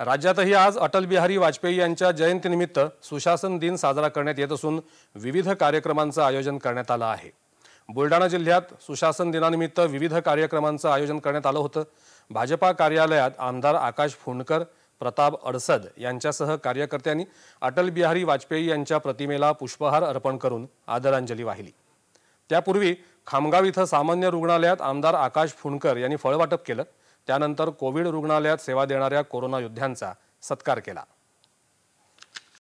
राज्यातही आज अटल बिहारी वाजपेयी यांच्या जयंतीनिमित्त सुशासन दिन साजरा करण्यात येत असून विविध कार्यक्रमांचं आयोजन करण्यात आलं आहे बुलडाणा जिल्ह्यात सुशासन दिनानिमित्त विविध कार्यक्रमांचं आयोजन करण्यात आलं होतं भाजपा कार्यालयात आमदार आकाश फुंडकर प्रताप अडसद यांच्यासह कार्यकर्त्यांनी अटल बिहारी वाजपेयी यांच्या प्रतिमेला पुष्पहार अर्पण करून आदरांजली वाहिली त्यापूर्वी खामगाव इथं सामान्य रुग्णालयात आमदार आकाश फुंडकर यांनी फळवाटप केलं त्यानंतर कोविड रुग्णालयात सेवा देणाऱ्या कोरोना योद्ध्यांचा सत्कार केला